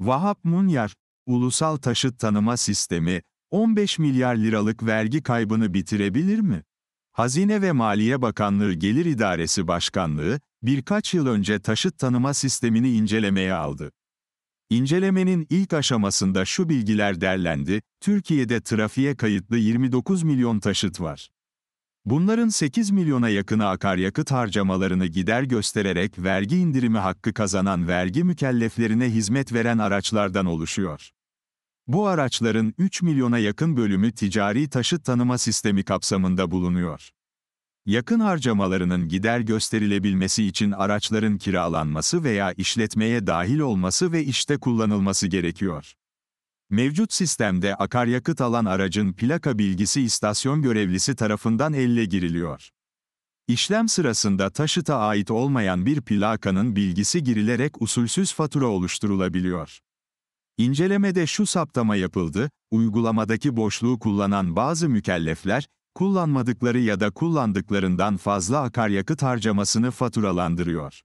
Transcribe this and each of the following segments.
Vahap Munyar, Ulusal Taşıt Tanıma Sistemi, 15 milyar liralık vergi kaybını bitirebilir mi? Hazine ve Maliye Bakanlığı Gelir İdaresi Başkanlığı, birkaç yıl önce taşıt tanıma sistemini incelemeye aldı. İncelemenin ilk aşamasında şu bilgiler derlendi, Türkiye'de trafiğe kayıtlı 29 milyon taşıt var. Bunların 8 milyona yakını akaryakıt harcamalarını gider göstererek vergi indirimi hakkı kazanan vergi mükelleflerine hizmet veren araçlardan oluşuyor. Bu araçların 3 milyona yakın bölümü ticari taşıt tanıma sistemi kapsamında bulunuyor. Yakın harcamalarının gider gösterilebilmesi için araçların kiralanması veya işletmeye dahil olması ve işte kullanılması gerekiyor. Mevcut sistemde akaryakıt alan aracın plaka bilgisi istasyon görevlisi tarafından elle giriliyor. İşlem sırasında taşıta ait olmayan bir plakanın bilgisi girilerek usulsüz fatura oluşturulabiliyor. İncelemede şu saptama yapıldı, uygulamadaki boşluğu kullanan bazı mükellefler, kullanmadıkları ya da kullandıklarından fazla akaryakıt harcamasını faturalandırıyor.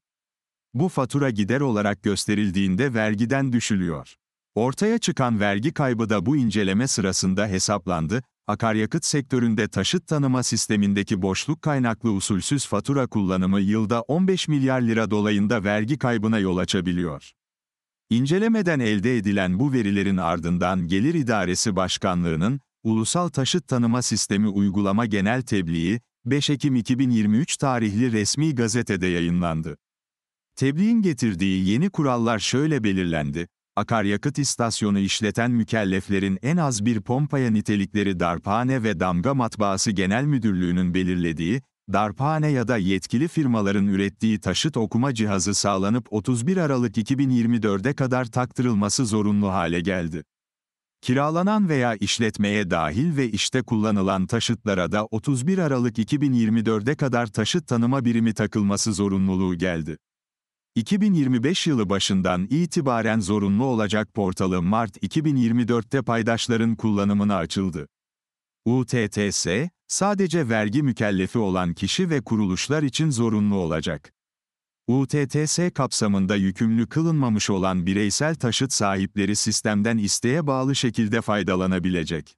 Bu fatura gider olarak gösterildiğinde vergiden düşülüyor. Ortaya çıkan vergi kaybı da bu inceleme sırasında hesaplandı, akaryakıt sektöründe taşıt tanıma sistemindeki boşluk kaynaklı usulsüz fatura kullanımı yılda 15 milyar lira dolayında vergi kaybına yol açabiliyor. İncelemeden elde edilen bu verilerin ardından Gelir İdaresi Başkanlığı'nın Ulusal Taşıt Tanıma Sistemi Uygulama Genel Tebliği 5 Ekim 2023 tarihli resmi gazetede yayınlandı. Tebliğin getirdiği yeni kurallar şöyle belirlendi akaryakıt istasyonu işleten mükelleflerin en az bir pompaya nitelikleri darphane ve damga matbaası genel müdürlüğünün belirlediği, darphane ya da yetkili firmaların ürettiği taşıt okuma cihazı sağlanıp 31 Aralık 2024'e kadar taktırılması zorunlu hale geldi. Kiralanan veya işletmeye dahil ve işte kullanılan taşıtlara da 31 Aralık 2024'e kadar taşıt tanıma birimi takılması zorunluluğu geldi. 2025 yılı başından itibaren zorunlu olacak portalı Mart 2024'te paydaşların kullanımına açıldı. UTTS, sadece vergi mükellefi olan kişi ve kuruluşlar için zorunlu olacak. UTTS kapsamında yükümlü kılınmamış olan bireysel taşıt sahipleri sistemden isteğe bağlı şekilde faydalanabilecek.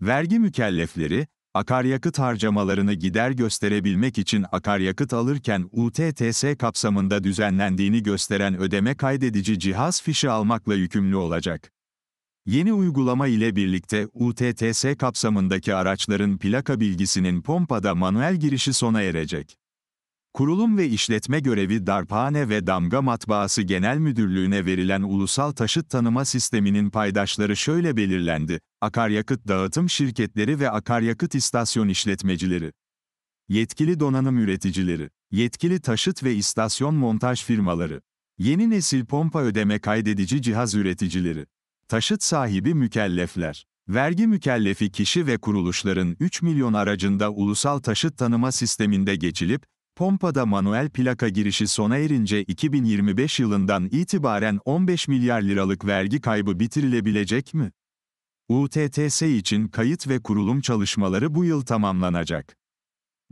Vergi mükellefleri, akaryakıt harcamalarını gider gösterebilmek için akaryakıt alırken UTTS kapsamında düzenlendiğini gösteren ödeme kaydedici cihaz fişi almakla yükümlü olacak. Yeni uygulama ile birlikte UTTS kapsamındaki araçların plaka bilgisinin pompada manuel girişi sona erecek. Kurulum ve işletme görevi Darphane ve Damga Matbaası Genel Müdürlüğü'ne verilen Ulusal Taşıt Tanıma Sistemi'nin paydaşları şöyle belirlendi akaryakıt dağıtım şirketleri ve akaryakıt istasyon işletmecileri, yetkili donanım üreticileri, yetkili taşıt ve istasyon montaj firmaları, yeni nesil pompa ödeme kaydedici cihaz üreticileri, taşıt sahibi mükellefler, vergi mükellefi kişi ve kuruluşların 3 milyon aracında ulusal taşıt tanıma sisteminde geçilip, pompada manuel plaka girişi sona erince 2025 yılından itibaren 15 milyar liralık vergi kaybı bitirilebilecek mi? UTTS için kayıt ve kurulum çalışmaları bu yıl tamamlanacak.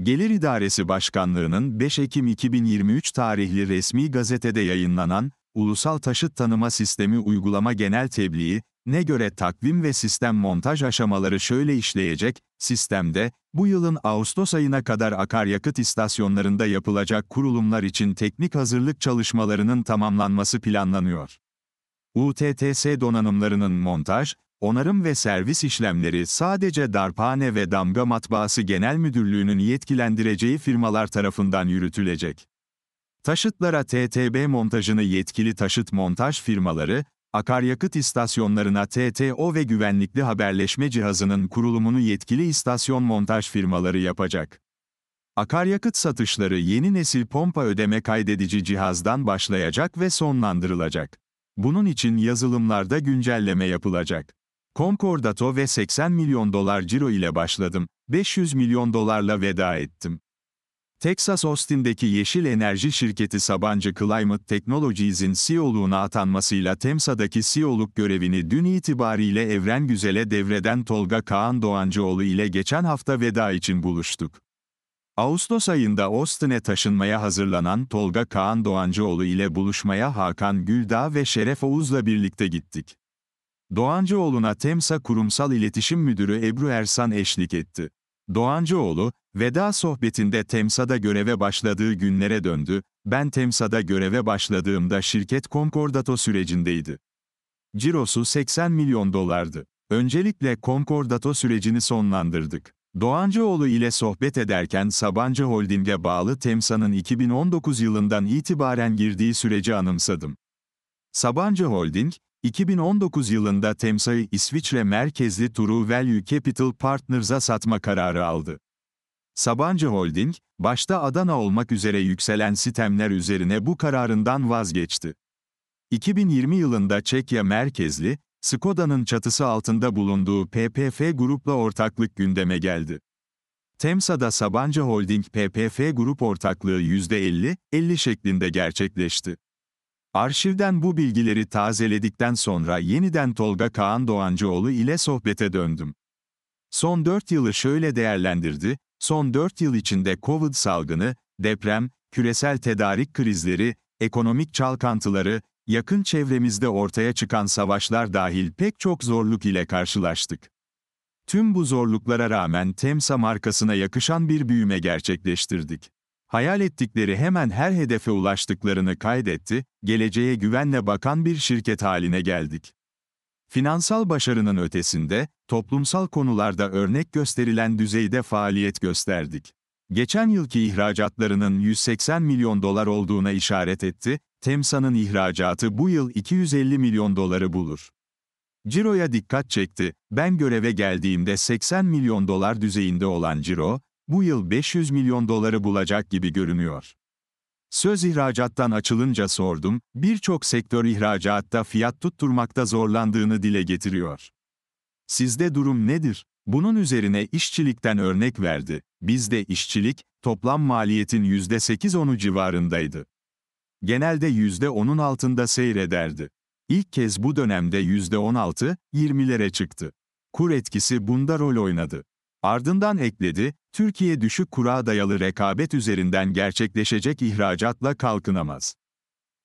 Gelir İdaresi Başkanlığı'nın 5 Ekim 2023 tarihli resmi gazetede yayınlanan Ulusal Taşıt Tanıma Sistemi Uygulama Genel Tebliği, ne göre takvim ve sistem montaj aşamaları şöyle işleyecek, sistemde, bu yılın Ağustos ayına kadar akaryakıt istasyonlarında yapılacak kurulumlar için teknik hazırlık çalışmalarının tamamlanması planlanıyor. UTTS donanımlarının montaj, Onarım ve servis işlemleri sadece Darphane ve Damga Matbaası Genel Müdürlüğü'nün yetkilendireceği firmalar tarafından yürütülecek. Taşıtlara TTB montajını yetkili taşıt montaj firmaları, akaryakıt istasyonlarına TTO ve güvenlikli haberleşme cihazının kurulumunu yetkili istasyon montaj firmaları yapacak. Akaryakıt satışları yeni nesil pompa ödeme kaydedici cihazdan başlayacak ve sonlandırılacak. Bunun için yazılımlarda güncelleme yapılacak. Konkordato ve 80 milyon dolar ciro ile başladım, 500 milyon dolarla veda ettim. Texas Austin'deki yeşil enerji şirketi Sabancı Climate Technologies'in CEO'luğuna atanmasıyla Temsa'daki CEO'luk görevini dün itibariyle Evren Güzel'e devreden Tolga Kaan Doğancıoğlu ile geçen hafta veda için buluştuk. Ağustos ayında Austin'e taşınmaya hazırlanan Tolga Kaan Doğancıoğlu ile buluşmaya Hakan Güldağ ve Şeref Oğuz'la birlikte gittik. Doğancıoğlu'na TEMSA Kurumsal İletişim Müdürü Ebru Ersan eşlik etti. Doğancıoğlu, veda sohbetinde TEMSA'da göreve başladığı günlere döndü, ben TEMSA'da göreve başladığımda şirket Concordato sürecindeydi. Cirosu 80 milyon dolardı. Öncelikle Concordato sürecini sonlandırdık. Doğancıoğlu ile sohbet ederken Sabancı Holding'e bağlı TEMSA'nın 2019 yılından itibaren girdiği süreci anımsadım. Sabancı Holding, 2019 yılında Temsa'yı İsviçre merkezli True Value Capital Partners'a satma kararı aldı. Sabancı Holding, başta Adana olmak üzere yükselen sistemler üzerine bu kararından vazgeçti. 2020 yılında Çekya merkezli, Skoda'nın çatısı altında bulunduğu PPF Grup'la ortaklık gündeme geldi. Temsa'da Sabancı Holding PPF Grup ortaklığı %50-50 şeklinde gerçekleşti. Arşivden bu bilgileri tazeledikten sonra yeniden Tolga Kaan Doğancıoğlu ile sohbete döndüm. Son 4 yılı şöyle değerlendirdi, son 4 yıl içinde Covid salgını, deprem, küresel tedarik krizleri, ekonomik çalkantıları, yakın çevremizde ortaya çıkan savaşlar dahil pek çok zorluk ile karşılaştık. Tüm bu zorluklara rağmen Temsa markasına yakışan bir büyüme gerçekleştirdik. Hayal ettikleri hemen her hedefe ulaştıklarını kaydetti, geleceğe güvenle bakan bir şirket haline geldik. Finansal başarının ötesinde, toplumsal konularda örnek gösterilen düzeyde faaliyet gösterdik. Geçen yılki ihracatlarının 180 milyon dolar olduğuna işaret etti, Temsa'nın ihracatı bu yıl 250 milyon doları bulur. Ciro'ya dikkat çekti, ben göreve geldiğimde 80 milyon dolar düzeyinde olan Ciro, bu yıl 500 milyon doları bulacak gibi görünüyor. Söz ihracattan açılınca sordum, birçok sektör ihracatta fiyat tutturmakta zorlandığını dile getiriyor. Sizde durum nedir? Bunun üzerine işçilikten örnek verdi. Bizde işçilik, toplam maliyetin %8-10'u civarındaydı. Genelde %10'un altında seyrederdi. İlk kez bu dönemde %16, 20'lere çıktı. Kur etkisi bunda rol oynadı. Ardından ekledi, Türkiye düşük kura dayalı rekabet üzerinden gerçekleşecek ihracatla kalkınamaz.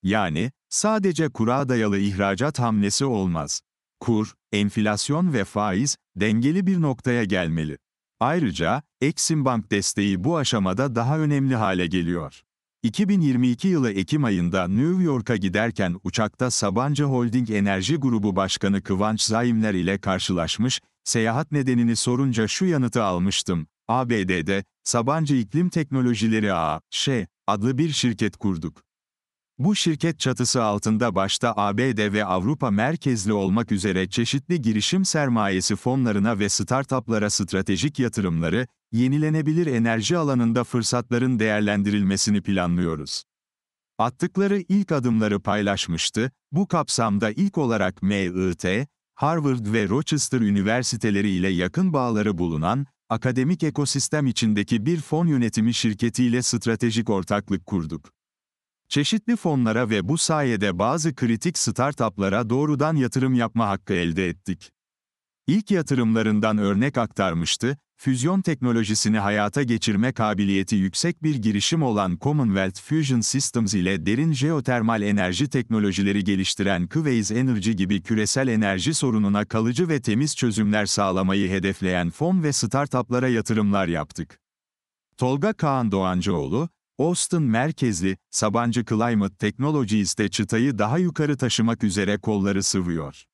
Yani, sadece kura dayalı ihracat hamlesi olmaz. Kur, enflasyon ve faiz dengeli bir noktaya gelmeli. Ayrıca, Eksimbank desteği bu aşamada daha önemli hale geliyor. 2022 yılı Ekim ayında New York'a giderken uçakta Sabancı Holding Enerji Grubu Başkanı Kıvanç Zaimler ile karşılaşmış, seyahat nedenini sorunca şu yanıtı almıştım. ABD'de, Sabancı İklim Teknolojileri AŞ adlı bir şirket kurduk. Bu şirket çatısı altında başta ABD ve Avrupa merkezli olmak üzere çeşitli girişim sermayesi fonlarına ve startuplara stratejik yatırımları, yenilenebilir enerji alanında fırsatların değerlendirilmesini planlıyoruz. Attıkları ilk adımları paylaşmıştı, bu kapsamda ilk olarak MIT, Harvard ve Rochester üniversiteleri ile yakın bağları bulunan, akademik ekosistem içindeki bir fon yönetimi şirketiyle stratejik ortaklık kurduk. Çeşitli fonlara ve bu sayede bazı kritik startuplara doğrudan yatırım yapma hakkı elde ettik. İlk yatırımlarından örnek aktarmıştı, füzyon teknolojisini hayata geçirme kabiliyeti yüksek bir girişim olan Commonwealth Fusion Systems ile derin jeotermal enerji teknolojileri geliştiren Kıveyiz Energy gibi küresel enerji sorununa kalıcı ve temiz çözümler sağlamayı hedefleyen fon ve startuplara yatırımlar yaptık. Tolga Kaan Doğancıoğlu, Austin merkezli Sabancı Climate Technologies'te çıtayı daha yukarı taşımak üzere kolları sıvıyor.